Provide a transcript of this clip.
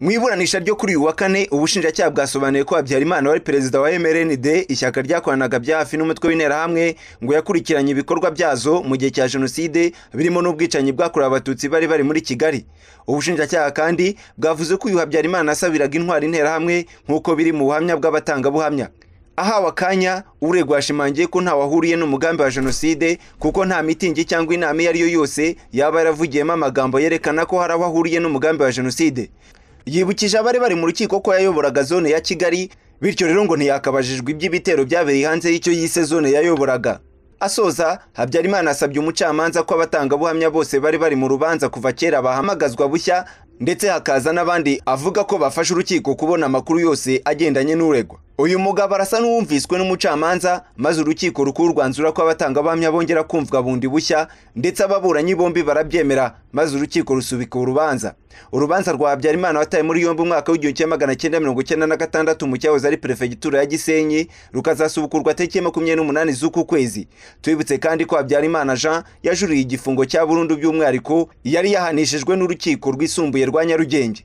mu iburanisha ryo kuri uyu wa kane ubushinjacyaha bwasobanuye ko habyarimana wari perezida wa mrnd ishyaka ryakoranaga bya hafi n'umutwe w'interahamwe ngo yakurikiranye ibikorwa byazo mu gihe cya jenoside birimo n'ubwicanyi bwakorewe abatutsi bari bari muri kigali ubushinjacyaha kandi bwavuze ko uyu habyarimana asabiraga intwari interahamwe nk'uko biri mu buhamya bw'abatangabuhamya ahawe akanya uregwa yashimangiye ko ntawe ahuriye n'umugambi wa jenoside kuko nta mitingi cyangwa inama iyo ari yo yose yaba yaravugiyemo amagambo yerekana ko hari aho ahuriye n'umugambi wa jenoside yibukije abari bari mu rukiko ko yayoboraga zone ya kigali bityo rero ngo ntiyakabajijwe iby'ibitero byabereye hanze y'icyo yise zone yayoboraga asoza habyarimana asabye umucamanza ko abatangabuhamya bose bari bari mu rubanza kuva kera bahamagazwa bushya ndetse hakaza n'abandi avuga ko bafashe urukiko kubona amakuru yose agendanye n'uregwa uyu mugabo arasa n'uwumviswe n'umucamanza maze urukiko rukuru rwanzura ko abatangabuhamya bongera kumvwa bundi bushya ndetse ababuranyi bombi barabyemera maze urukiko rusubika urubanza urubanza rwa habyarimana wataye muri yombi umwaka w'igihumbi kimwe magana cyenda mirongo icyenda na gatandatu mu cyahoze ari perefegitura ya gisenyi rukazasubukurwa tariki makumyabiri n'umunani z'uku kwezi tubibutse kandi ko habyarimana jean yajuriye igifungo cya burundu by'umwihariko yari yahanishijwe n'urukiko rwisumbuye rwa nyarugenge